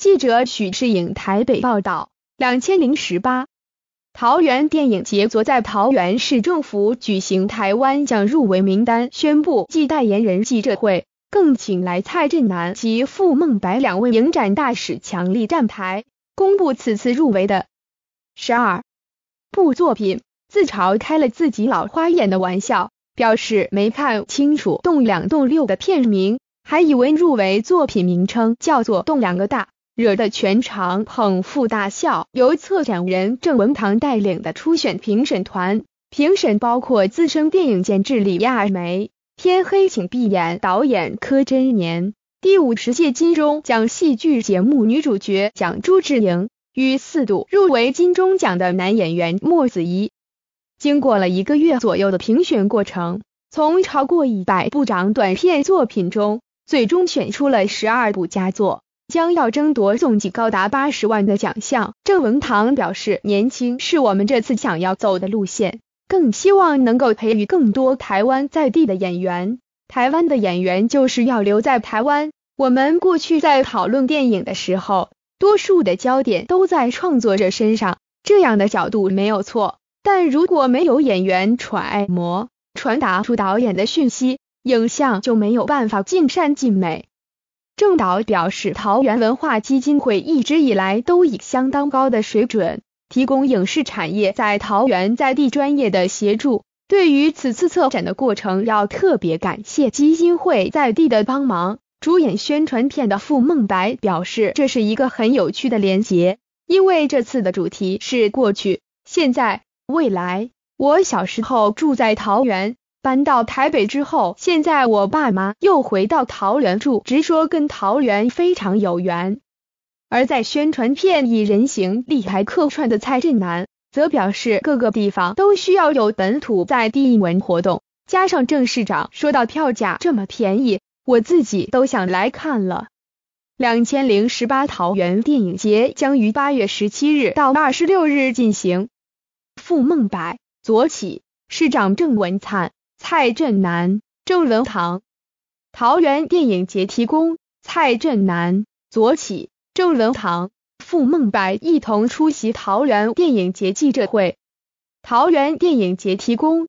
记者许志颖台北报道：两千零十八桃园电影节昨在桃园市政府举行台湾奖入围名单宣布暨代言人记者会，更请来蔡振南及傅孟白两位影展大使强力站台，公布此次入围的十二部作品。自嘲开了自己老花眼的玩笑，表示没看清楚“栋两栋六”的片名，还以为入围作品名称叫做“栋两个大”。惹得全场捧腹大笑。由策展人郑文堂带领的初选评审团，评审包括资深电影监制李亚梅、《天黑请闭眼》导演柯真年、第五十届金钟奖戏剧节目女主角奖朱志莹与四度入围金钟奖的男演员莫子仪。经过了一个月左右的评选过程，从超过一百部长短片作品中，最终选出了十二部佳作。将要争夺总计高达八十万的奖项。郑文堂表示：“年轻是我们这次想要走的路线，更希望能够培育更多台湾在地的演员。台湾的演员就是要留在台湾。我们过去在讨论电影的时候，多数的焦点都在创作者身上，这样的角度没有错。但如果没有演员揣摩、传达出导演的讯息，影像就没有办法尽善尽美。”郑导表示，桃园文化基金会一直以来都以相当高的水准提供影视产业在桃园在地专业的协助。对于此次策展的过程，要特别感谢基金会在地的帮忙。主演宣传片的傅孟白表示，这是一个很有趣的连结，因为这次的主题是过去、现在、未来。我小时候住在桃园。搬到台北之后，现在我爸妈又回到桃园住，直说跟桃园非常有缘。而在宣传片以人形立牌客串的蔡振南，则表示各个地方都需要有本土在地文活动。加上郑市长说到票价这么便宜，我自己都想来看了。两千零十八桃园电影节将于八月十七日到二十六日进行。傅孟白、左起，市长郑文灿。蔡振南、郑文堂，桃园电影节提供。蔡振南、左起，郑文堂、傅孟白一同出席桃园电影节记者会。桃园电影节提供。